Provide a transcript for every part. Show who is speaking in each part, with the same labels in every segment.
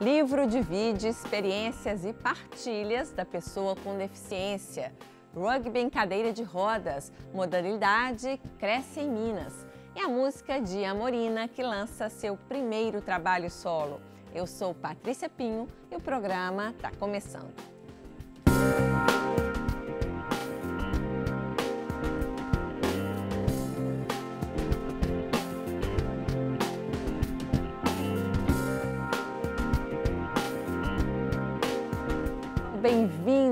Speaker 1: Livro divide experiências e partilhas da pessoa com deficiência. Rugby em cadeira de rodas, modalidade cresce em Minas. E a música de Amorina, que lança seu primeiro trabalho solo. Eu sou Patrícia Pinho e o programa está começando.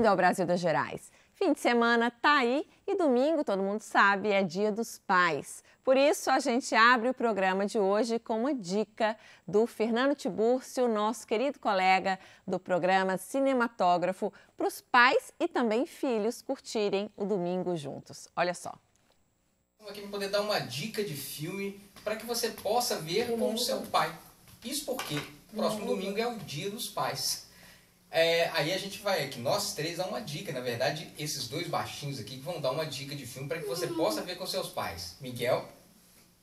Speaker 1: ao Brasil das Gerais. Fim de semana tá aí e domingo, todo mundo sabe, é dia dos pais. Por isso, a gente abre o programa de hoje com uma dica do Fernando Tiburcio, nosso querido colega do programa Cinematógrafo, para os pais e também filhos curtirem o domingo juntos. Olha só.
Speaker 2: Estamos aqui para poder dar uma dica de filme para que você possa ver com o seu pai. Isso porque próximo domingo é o Dia dos Pais. É, aí a gente vai aqui, nós três dá uma dica, na verdade, esses dois baixinhos aqui que vão dar uma dica de filme para que você uhum. possa ver com seus pais. Miguel?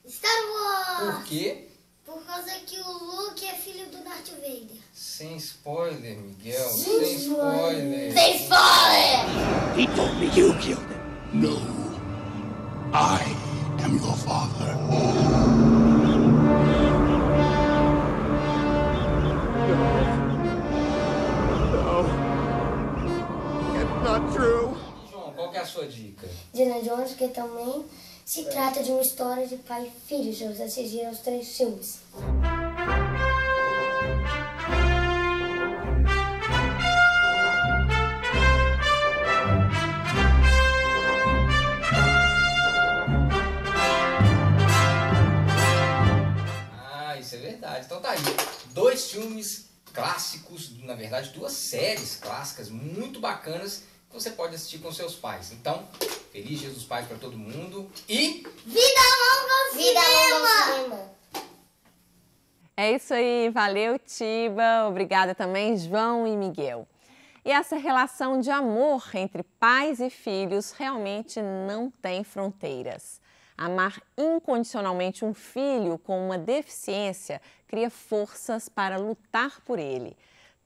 Speaker 2: Star Wars! Por quê? Por causa que o Luke é filho do Darth Vader. Sem spoiler, Miguel. Sem, Sem spoiler. spoiler. Sem
Speaker 3: spoiler! He told me you killed him. No. I am your father.
Speaker 2: not true. João, qual é a sua dica? Indiana Jones, que também se trata de uma história de pai e filho, se você assistir aos três filmes. Ah, é então tá aí, dois filmes clássicos, na verdade duas séries clássicas muito bacanas você pode assistir com seus pais. Então, feliz Jesus Pai para todo mundo
Speaker 1: e. Vida longa ao Vida cinema! Longa é isso aí, valeu Tiba, obrigada também João e Miguel. E essa relação de amor entre pais e filhos realmente não tem fronteiras. Amar incondicionalmente um filho com uma deficiência cria forças para lutar por ele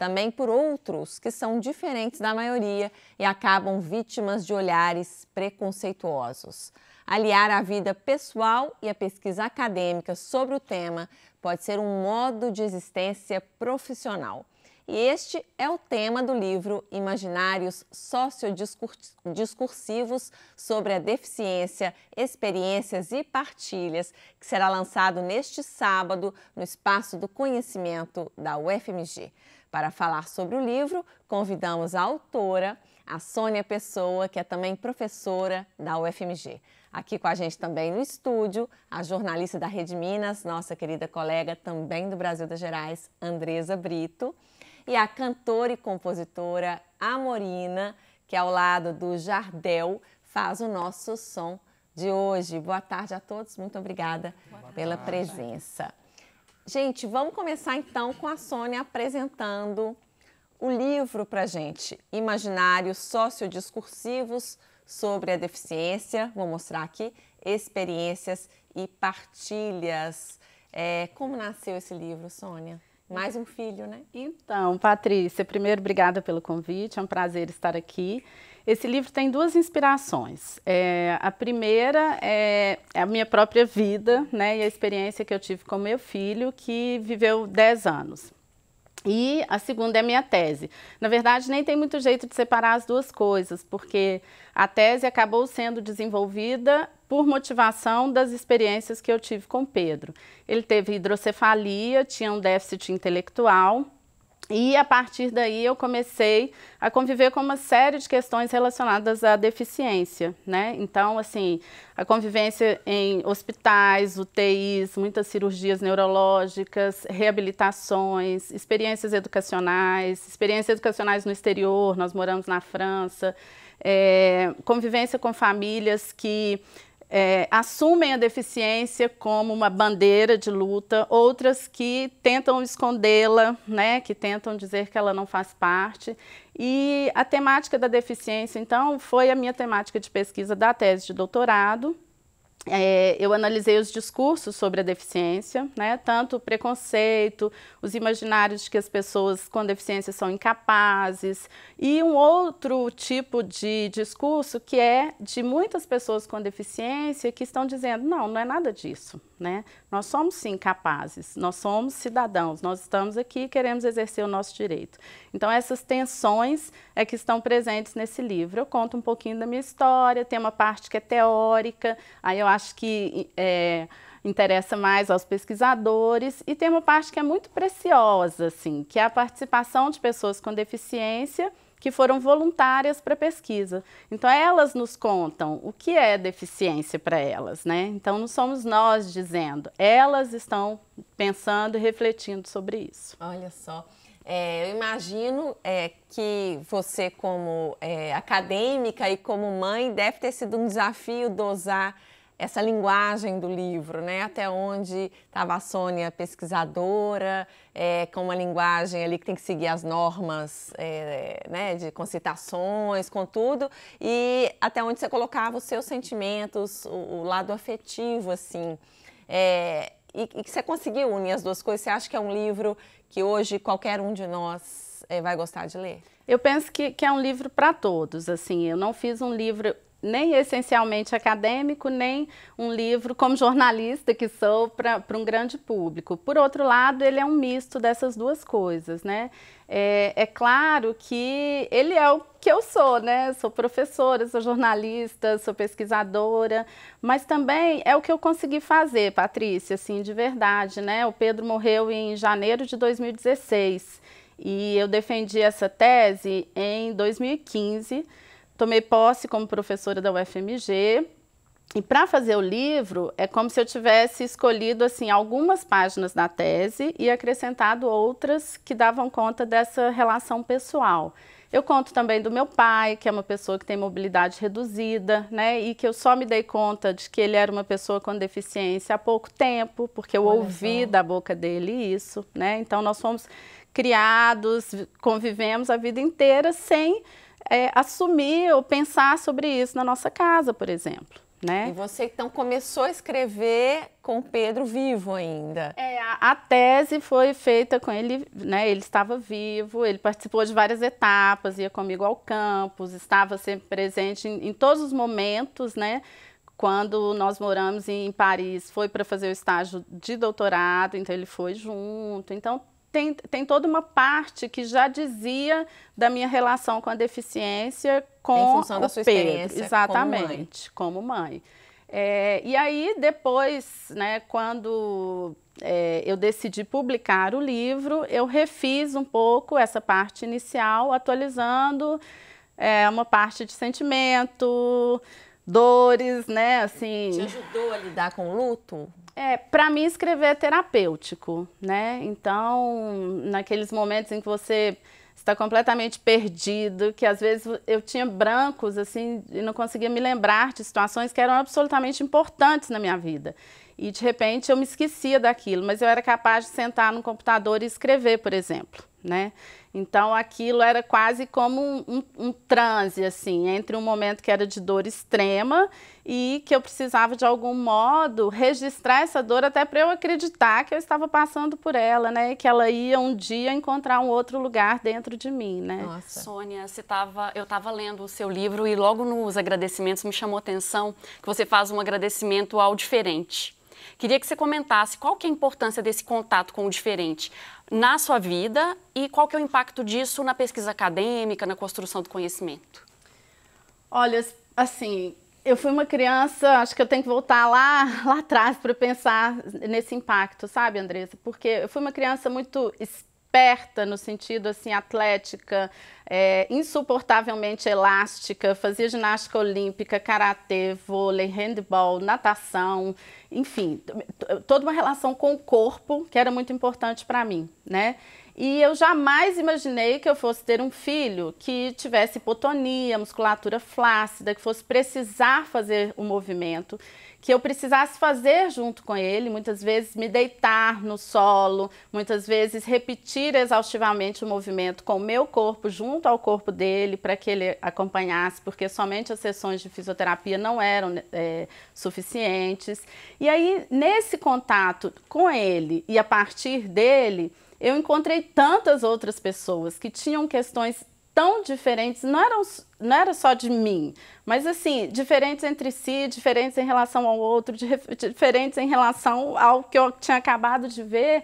Speaker 1: também por outros que são diferentes da maioria e acabam vítimas de olhares preconceituosos. Aliar a vida pessoal e a pesquisa acadêmica sobre o tema pode ser um modo de existência profissional. E este é o tema do livro Imaginários Sociodiscursivos sobre a Deficiência, Experiências e Partilhas, que será lançado neste sábado no Espaço do Conhecimento da UFMG. Para falar sobre o livro, convidamos a autora, a Sônia Pessoa, que é também professora da UFMG. Aqui com a gente também no estúdio, a jornalista da Rede Minas, nossa querida colega também do Brasil das Gerais, Andresa Brito, e a cantora e compositora Amorina, que ao lado do Jardel faz o nosso som de hoje. Boa tarde a todos, muito obrigada Boa pela tarde. presença. Gente, vamos começar então com a Sônia apresentando o livro para gente, Imaginários Sociodiscursivos sobre a Deficiência. Vou mostrar aqui experiências e partilhas. É, como nasceu esse livro, Sônia? Mais um filho, né?
Speaker 4: Então, Patrícia, primeiro, obrigada pelo convite. É um prazer estar aqui. Esse livro tem duas inspirações. É, a primeira é, é a minha própria vida né, e a experiência que eu tive com meu filho, que viveu 10 anos. E a segunda é minha tese. Na verdade, nem tem muito jeito de separar as duas coisas, porque a tese acabou sendo desenvolvida por motivação das experiências que eu tive com Pedro. Ele teve hidrocefalia, tinha um déficit intelectual, e a partir daí eu comecei a conviver com uma série de questões relacionadas à deficiência, né? Então, assim, a convivência em hospitais, UTIs, muitas cirurgias neurológicas, reabilitações, experiências educacionais, experiências educacionais no exterior, nós moramos na França, é, convivência com famílias que é, assumem a deficiência como uma bandeira de luta, outras que tentam escondê-la, né, que tentam dizer que ela não faz parte. E a temática da deficiência, então, foi a minha temática de pesquisa da tese de doutorado é, eu analisei os discursos sobre a deficiência, né? tanto o preconceito, os imaginários de que as pessoas com deficiência são incapazes, e um outro tipo de discurso que é de muitas pessoas com deficiência que estão dizendo: não, não é nada disso, né? Nós somos sim capazes, nós somos cidadãos, nós estamos aqui e queremos exercer o nosso direito. Então essas tensões é que estão presentes nesse livro. Eu conto um pouquinho da minha história, tem uma parte que é teórica, aí eu acho que é, interessa mais aos pesquisadores e tem uma parte que é muito preciosa, assim, que é a participação de pessoas com deficiência que foram voluntárias para a pesquisa. Então, elas nos contam o que é deficiência para elas, né? Então, não somos nós dizendo, elas estão pensando e refletindo sobre isso.
Speaker 1: Olha só. É, eu imagino é, que você, como é, acadêmica e como mãe, deve ter sido um desafio dosar essa linguagem do livro, né? Até onde estava a Sônia pesquisadora, é, com uma linguagem ali que tem que seguir as normas, é, né? De concitações, com tudo, e até onde você colocava os seus sentimentos, o, o lado afetivo, assim. É, e, e, que você conseguiu unir as duas coisas. Você acha que é um livro que hoje qualquer um de nós é, vai gostar de ler?
Speaker 4: Eu penso que, que é um livro para todos. Assim, eu não fiz um livro nem essencialmente acadêmico, nem um livro, como jornalista que sou, para um grande público. Por outro lado, ele é um misto dessas duas coisas, né? É, é claro que ele é o que eu sou, né? Sou professora, sou jornalista, sou pesquisadora, mas também é o que eu consegui fazer, Patrícia, assim, de verdade, né? O Pedro morreu em janeiro de 2016 e eu defendi essa tese em 2015 Tomei posse como professora da UFMG. E para fazer o livro, é como se eu tivesse escolhido assim algumas páginas da tese e acrescentado outras que davam conta dessa relação pessoal. Eu conto também do meu pai, que é uma pessoa que tem mobilidade reduzida, né? E que eu só me dei conta de que ele era uma pessoa com deficiência há pouco tempo, porque eu Olha ouvi só. da boca dele isso, né? Então nós fomos criados, convivemos a vida inteira sem é, assumir ou pensar sobre isso na nossa casa, por exemplo. Né? E
Speaker 1: você então começou a escrever com o Pedro vivo ainda? É, a, a, tese foi feita com ele,
Speaker 4: né? Ele estava vivo, ele participou de várias etapas, ia comigo ao campus, estava sempre presente em, em todos os momentos, né? Quando nós moramos em Paris, foi para fazer o estágio de doutorado, então ele foi junto. Então tem, tem toda uma parte que já dizia da minha relação com a deficiência com em função o da sua Pedro, experiência exatamente como mãe, como mãe. É, e aí depois né quando é, eu decidi publicar o livro eu refiz um pouco essa parte inicial atualizando é, uma parte de sentimento dores, né? Assim. Te ajudou a lidar com o luto? É, para mim escrever é terapêutico, né? Então, naqueles momentos em que você está completamente perdido, que às vezes eu tinha brancos assim e não conseguia me lembrar de situações que eram absolutamente importantes na minha vida. E de repente eu me esquecia daquilo, mas eu era capaz de sentar no computador e escrever, por exemplo né? Então aquilo era quase como um, um, um, transe, assim, entre um momento que era de dor extrema e que eu precisava de algum modo registrar essa dor até para eu acreditar que eu estava passando por ela, né? Que ela ia um
Speaker 3: dia encontrar um outro lugar dentro de mim, né? Nossa. Sônia, você tava, eu estava lendo o seu livro e logo nos agradecimentos me chamou a atenção que você faz um agradecimento ao diferente. Queria que você comentasse qual que é a importância desse contato com o diferente na sua vida e qual que é o impacto disso na pesquisa acadêmica, na construção do conhecimento.
Speaker 4: Olha, assim, eu fui uma criança, acho que eu tenho que voltar lá, lá atrás para pensar nesse impacto, sabe, Andressa? Porque eu fui uma criança muito esperta no sentido assim atlética, é, insuportavelmente elástica, fazia ginástica olímpica, karatê, vôlei, handball, natação, enfim, toda uma relação com o corpo que era muito importante para mim, né? E eu jamais imaginei que eu fosse ter um filho que tivesse hipotonia, musculatura flácida, que fosse precisar fazer o movimento que eu precisasse fazer junto com ele, muitas vezes me deitar no solo, muitas vezes repetir exaustivamente o movimento com o meu corpo junto ao corpo dele para que ele acompanhasse, porque somente as sessões de fisioterapia não eram é, suficientes. E aí, nesse contato com ele e a partir dele, eu encontrei tantas outras pessoas que tinham questões tão diferentes, não eram não era só de mim, mas assim, diferentes entre si, diferentes em relação ao outro, diferentes em relação ao que eu tinha acabado de ver,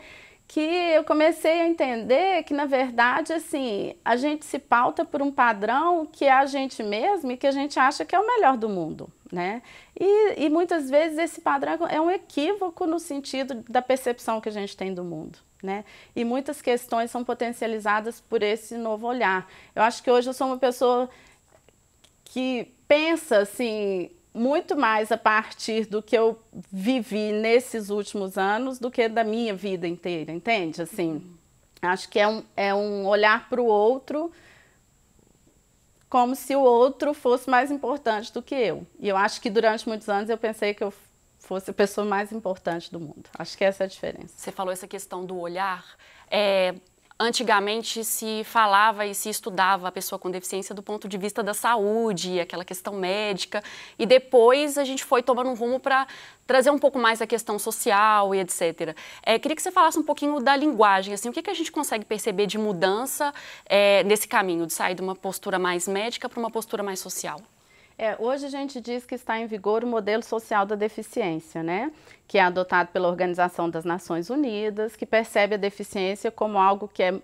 Speaker 4: que eu comecei a entender que na verdade, assim, a gente se pauta por um padrão que é a gente mesmo e que a gente acha que é o melhor do mundo, né? E, e muitas vezes esse padrão é um equívoco no sentido da percepção que a gente tem do mundo. Né? E muitas questões são potencializadas por esse novo olhar. Eu acho que hoje eu sou uma pessoa que pensa assim muito mais a partir do que eu vivi nesses últimos anos do que da minha vida inteira, entende? Assim, acho que é um, é um olhar para o outro como se o outro fosse mais importante do que eu. E eu acho que durante muitos anos eu pensei que eu fosse a pessoa mais importante do mundo. Acho que essa é a diferença. Você
Speaker 3: falou essa questão do olhar. É, antigamente se falava e se estudava a pessoa com deficiência do ponto de vista da saúde, aquela questão médica, e depois a gente foi tomando um rumo para trazer um pouco mais a questão social e etc. É, queria que você falasse um pouquinho da linguagem, assim, o que, que a gente consegue perceber de mudança é, nesse caminho, de sair de uma postura mais médica para uma postura mais social?
Speaker 4: É, hoje a gente diz que está em vigor o modelo social da deficiência, né? Que é adotado pela Organização das Nações Unidas, que percebe a deficiência como algo que é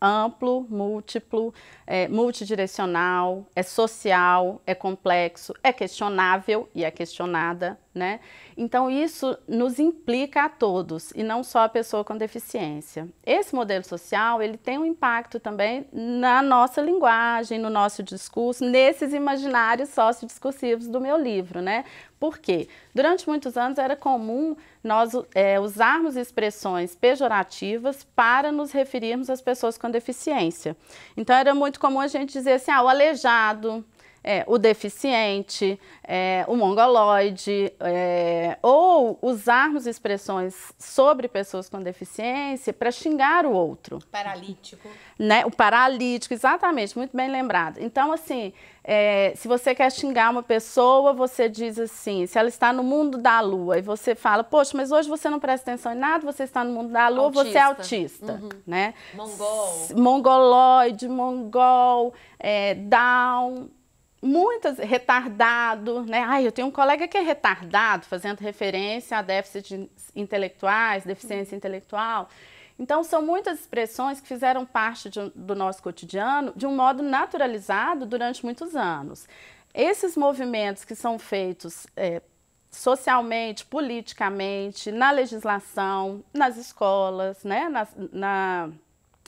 Speaker 4: amplo, múltiplo, é, multidirecional, é social, é complexo, é questionável e é questionada, né? Então isso nos implica a todos e não só a pessoa com deficiência. Esse modelo social, ele tem um impacto também na nossa linguagem, no nosso discurso, nesses imaginários sociodiscursivos do meu livro, né? Por quê? Durante muitos anos era comum nós é, usarmos expressões pejorativas para nos referirmos às pessoas com deficiência. Então era muito comum a gente dizer assim, ah, o aleijado, é, o deficiente, é, o mongoloide, é, ou usarmos expressões sobre pessoas com deficiência para xingar o outro. Paralítico. Né? O paralítico, exatamente, muito bem lembrado. Então, assim, é, se você quer xingar uma pessoa, você diz assim, se ela está no mundo da lua, e você fala, poxa, mas hoje você não presta atenção em nada, você está no mundo da lua, autista. você é autista. Uhum. Né? Mongol. S mongoloide, mongol, é, down muitas retardado, né? Ai, eu tenho um colega que é retardado, fazendo referência a déficit intelectuais, deficiência intelectual. Então são muitas expressões que fizeram parte de, do nosso cotidiano de um modo naturalizado durante muitos anos. Esses movimentos que são feitos é, socialmente, politicamente, na legislação, nas escolas, né, na, na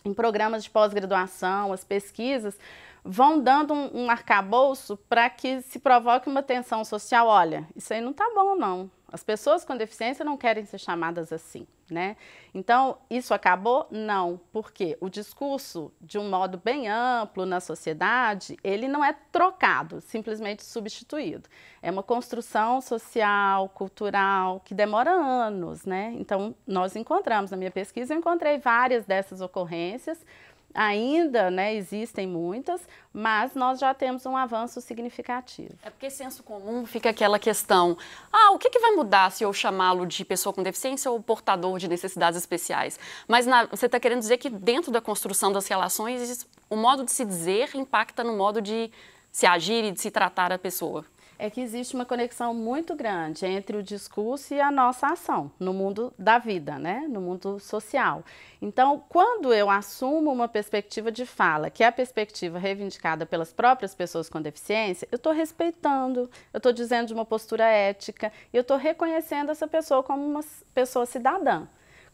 Speaker 4: em programas de pós-graduação, as pesquisas, vão dando um, um arcabouço para que se provoque uma tensão social. Olha, isso aí não está bom, não. As pessoas com deficiência não querem ser chamadas assim, né? Então, isso acabou? Não, porque o discurso, de um modo bem amplo na sociedade, ele não é trocado, simplesmente substituído. É uma construção social, cultural, que demora anos, né? Então, nós encontramos, na minha pesquisa, eu encontrei várias dessas ocorrências, Ainda né, existem muitas, mas nós já temos um avanço
Speaker 3: significativo. É porque senso comum fica aquela questão: ah, o que, que vai mudar se eu chamá-lo de pessoa com deficiência ou portador de necessidades especiais? Mas na, você está querendo dizer que dentro da construção das relações, o modo de se dizer impacta no modo de se agir e de se tratar a pessoa? É que existe uma conexão muito grande entre o discurso e a nossa
Speaker 4: ação no mundo da vida, né? no mundo social. Então, quando eu assumo uma perspectiva de fala, que é a perspectiva reivindicada pelas próprias pessoas com deficiência, eu estou respeitando, eu estou dizendo de uma postura ética, eu estou reconhecendo essa pessoa como uma pessoa cidadã.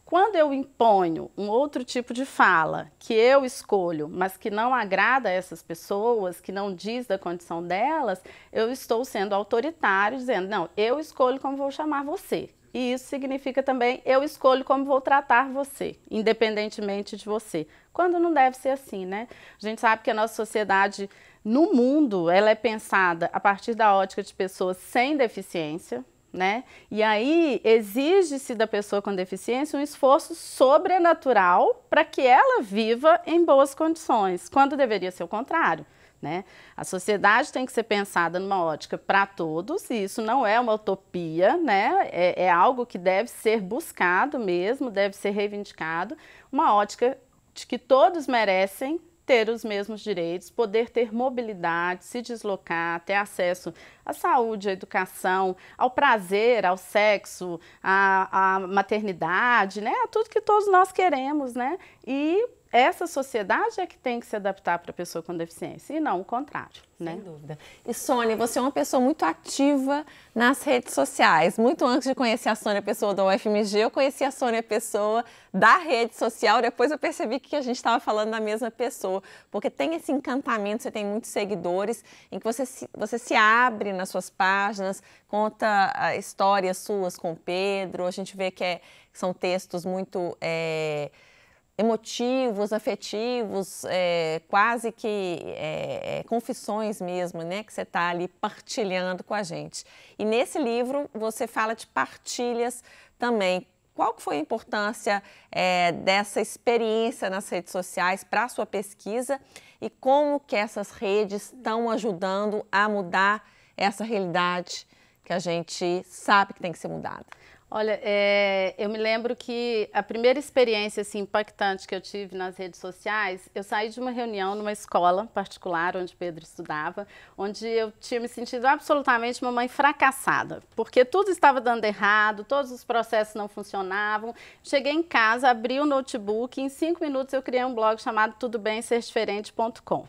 Speaker 4: Quando eu imponho um outro tipo de fala que eu escolho, mas que não agrada a essas pessoas, que não diz da condição delas, eu estou sendo autoritário, dizendo: não, eu escolho como vou chamar você. E isso significa também eu escolho como vou tratar você, independentemente de você. Quando não deve ser assim, né? A gente sabe que a nossa sociedade no mundo ela é pensada a partir da ótica de pessoas sem deficiência, né? E aí exige-se da pessoa com deficiência um esforço sobrenatural para que ela viva em boas condições, quando deveria ser o contrário. Né? A sociedade tem que ser pensada numa ótica para todos, e isso não é uma utopia, né? é, é algo que deve ser buscado mesmo, deve ser reivindicado, uma ótica de que todos merecem ter os mesmos direitos, poder ter mobilidade, se deslocar, ter acesso à saúde, à educação, ao prazer, ao sexo, à, à maternidade, né? A tudo que todos nós queremos, né? E essa sociedade é que tem que se adaptar para a pessoa com deficiência e não o contrário.
Speaker 1: Né? Sem dúvida. E Sônia, você é uma pessoa muito ativa nas redes sociais. Muito antes de conhecer a Sônia Pessoa da UFMG, eu conheci a Sônia Pessoa da rede social. Depois eu percebi que a gente estava falando da mesma pessoa, porque tem esse encantamento, você tem muitos seguidores, em que você se, você se abre nas suas páginas, conta ah, histórias suas com o Pedro. A gente vê que é, são textos muito. É, emotivos, afetivos, é, quase que é, é confissões mesmo, né, que você está ali partilhando com a gente. E nesse livro você fala de partilhas também. Qual que foi a importância é, dessa experiência nas redes sociais para a sua pesquisa e como que essas redes estão ajudando a mudar essa realidade que a gente sabe que tem que ser mudada? Olha,
Speaker 4: é, eu me lembro que a primeira experiência assim, impactante que eu tive nas redes sociais, eu saí de uma reunião numa escola particular onde Pedro estudava, onde eu tinha me sentido absolutamente uma mãe fracassada, porque tudo estava dando errado, todos os processos não funcionavam. Cheguei em casa, abri o notebook e em cinco minutos eu criei um blog chamado tudobemserdiferente.com.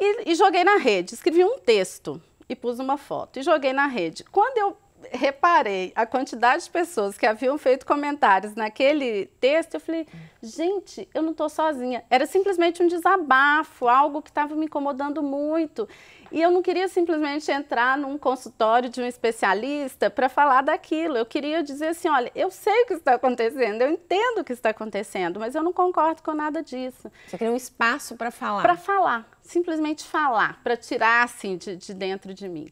Speaker 4: E, e joguei na rede, escrevi um texto e pus uma foto e joguei na rede. Quando eu reparei a quantidade de pessoas que haviam feito comentários naquele texto, eu falei, gente, eu não estou sozinha. Era simplesmente um desabafo, algo que estava me incomodando muito. E eu não queria simplesmente entrar num consultório de um especialista para falar daquilo. Eu queria dizer assim: olha, eu sei o que está acontecendo, eu entendo o que está acontecendo, mas eu não concordo com nada disso. Você queria um
Speaker 1: espaço para falar? Para
Speaker 4: falar, simplesmente falar, para tirar assim de, de dentro de mim.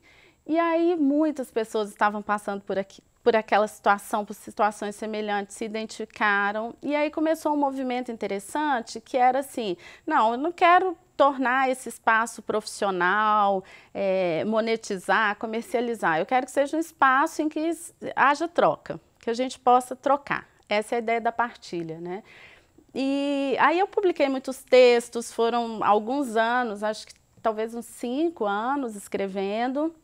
Speaker 4: E aí muitas pessoas estavam passando por, aqui, por aquela situação, por situações semelhantes, se identificaram. E aí começou um movimento interessante que era assim: não, eu não quero tornar esse espaço profissional, é, monetizar, comercializar. Eu quero que seja um espaço em que haja troca, que a gente possa trocar. Essa é a ideia da partilha, né? E aí eu publiquei muitos textos, foram alguns anos, acho que talvez uns cinco anos escrevendo.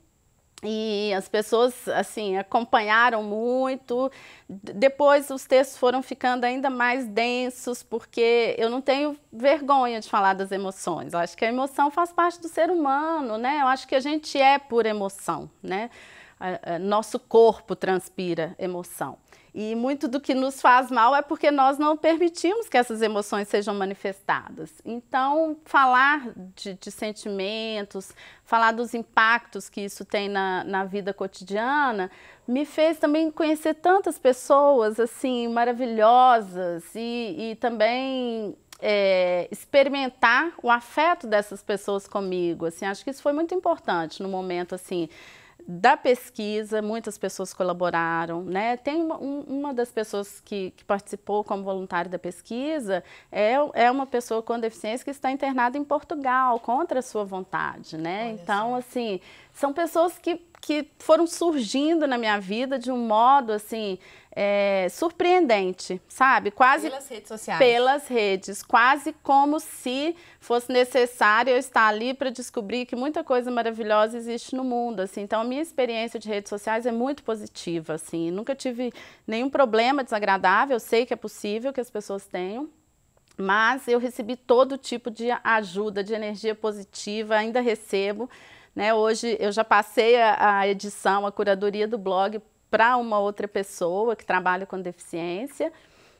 Speaker 4: E as pessoas, assim, acompanharam muito. Depois os textos foram ficando ainda mais densos, porque eu não tenho vergonha de falar das emoções. Eu acho que a emoção faz parte do ser humano, né? Eu acho que a gente é por emoção, né? Nosso corpo transpira emoção. E muito do que nos faz mal é porque nós não permitimos que essas emoções sejam manifestadas. Então, falar de, de sentimentos, falar dos impactos que isso tem na, na vida cotidiana, me fez também conhecer tantas pessoas assim maravilhosas e, e também é, experimentar o afeto dessas pessoas comigo. Assim, acho que isso foi muito importante no momento assim da pesquisa, muitas pessoas colaboraram, né? Tem uma, uma das pessoas que, que, participou como voluntário da pesquisa é, é uma pessoa com deficiência que está internada em Portugal contra a sua vontade, né? Olha então, só. assim, são pessoas que, que foram surgindo na minha vida de um modo, assim, é, surpreendente, sabe? Quase pelas redes sociais. Pelas redes, quase como se fosse necessário eu estar ali para descobrir que muita coisa maravilhosa existe no mundo, assim. Então a minha experiência de redes sociais é muito positiva, assim. Nunca tive nenhum problema desagradável, eu sei que é possível que as pessoas tenham, mas eu recebi todo tipo de ajuda, de energia positiva, ainda recebo. Né? Hoje eu já passei a, a edição, a curadoria do blog para uma outra pessoa que trabalha com deficiência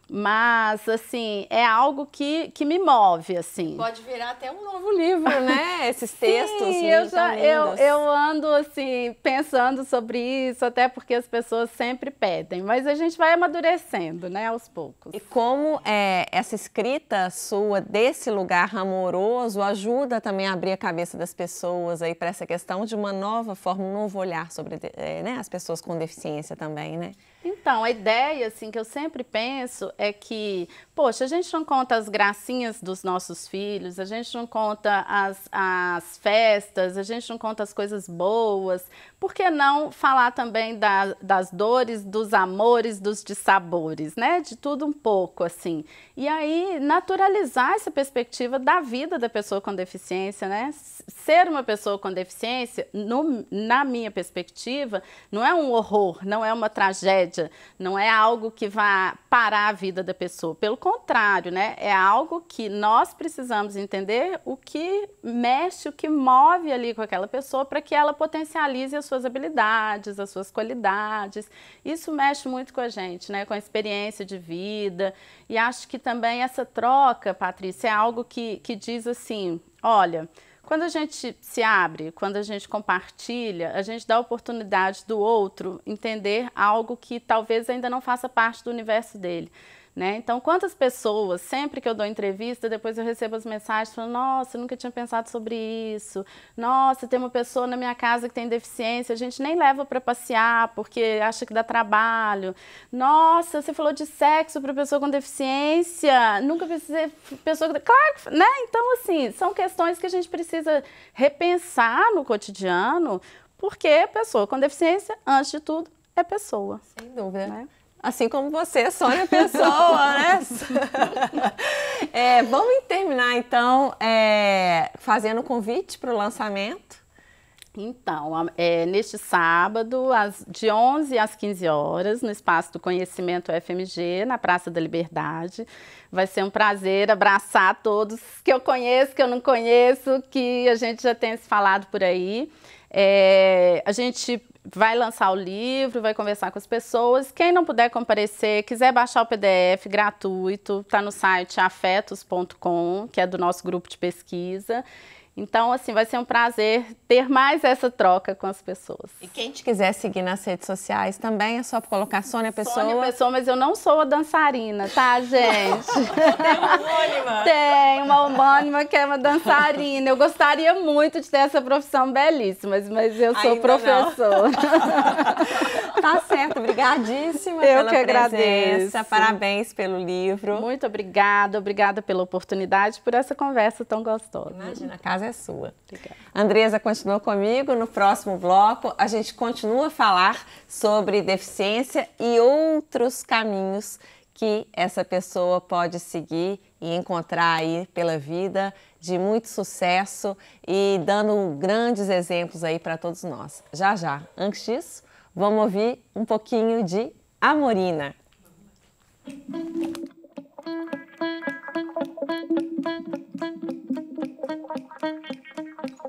Speaker 4: mas, assim, é algo que, que me move, assim.
Speaker 1: Pode virar até um novo livro, né? Esses textos. Sim, eu, eu, eu
Speaker 4: ando, assim, pensando sobre isso, até porque as pessoas sempre pedem. Mas a gente
Speaker 1: vai amadurecendo, né, aos poucos. E como é, essa escrita sua desse lugar amoroso ajuda também a abrir a cabeça das pessoas aí para essa questão de uma nova forma, um novo olhar sobre é, né, as pessoas com deficiência também, né?
Speaker 4: Então, a ideia assim que eu sempre penso é que, poxa, a gente não conta as gracinhas dos nossos filhos, a gente não conta as, as festas, a gente não conta as coisas boas. Por que não falar também da, das dores, dos amores, dos dissabores, né? De tudo um pouco, assim. E aí, naturalizar essa perspectiva da vida da pessoa com deficiência, né? Ser uma pessoa com deficiência, no, na minha perspectiva, não é um horror, não é uma tragédia não é algo que vá parar a vida da pessoa. Pelo contrário, né? É algo que nós precisamos entender o que mexe, o que move ali com aquela pessoa para que ela potencialize as suas habilidades, as suas qualidades. Isso mexe muito com a gente, né? Com a experiência de vida. E acho que também essa troca, Patrícia, é algo que, que diz assim: olha. Quando a gente se abre, quando a gente compartilha, a gente dá a oportunidade do outro entender algo que talvez ainda não faça parte do universo dele. Né? Então, quantas pessoas, sempre que eu dou entrevista, depois eu recebo as mensagens falando: nossa, nunca tinha pensado sobre isso. Nossa, tem uma pessoa na minha casa que tem deficiência, a gente nem leva para passear porque acha que dá trabalho. Nossa, você falou de sexo para pessoa com deficiência, nunca pensei. Pessoa com... Claro, né? Então, assim, são questões que a gente precisa repensar no cotidiano, porque pessoa com deficiência, antes de tudo, é pessoa.
Speaker 1: Sem dúvida. Né? assim como você, Sônia Pessoa, né? é, vamos terminar então é, fazendo o convite para o lançamento.
Speaker 4: Então, é, neste sábado, às, de 11 às 15 horas, no Espaço do Conhecimento FMG, na Praça da Liberdade. Vai ser um prazer abraçar todos que eu conheço, que eu não conheço, que a gente já tem se falado por aí. É, a gente vai lançar o livro, vai conversar com as pessoas. Quem não puder comparecer, quiser baixar o PDF gratuito, está no site afetos.com, que é do nosso grupo de pesquisa. Então, assim, vai ser um prazer ter mais essa troca
Speaker 1: com as pessoas. E quem te quiser seguir nas redes sociais também, é só colocar Sônia Pessoa. Sônia
Speaker 4: Pessoa, mas eu não sou a dançarina, tá, gente? Tem uma homônima. Tem uma homônima que é uma dançarina. Eu gostaria muito de ter essa profissão belíssima, mas eu sou Ainda professora. tá certo, obrigadíssima
Speaker 1: eu pela que presença. Agradeço. Parabéns
Speaker 4: pelo livro. Muito obrigada, obrigada pela oportunidade, por
Speaker 1: essa conversa tão gostosa. Imagina, casa casa é sua. Obrigada. Andresa continuou comigo. No próximo bloco, a gente continua a falar sobre deficiência e outros caminhos que essa pessoa pode seguir e encontrar aí pela vida de muito sucesso e dando grandes exemplos aí para todos nós. Já já. Antes disso, vamos ouvir um pouquinho de Amorina. Música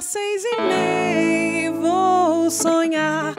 Speaker 2: às seis e meia vou sonhar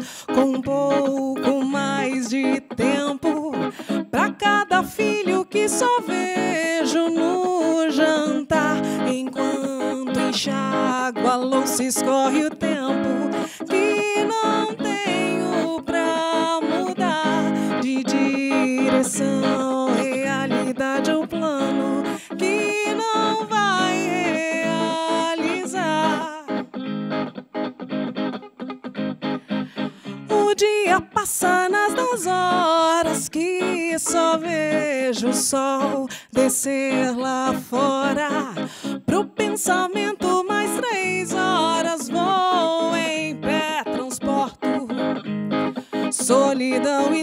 Speaker 2: dia passa nas duas horas que só vejo o sol descer lá fora. Pro pensamento, mais três horas vou em pé, transporto, solidão e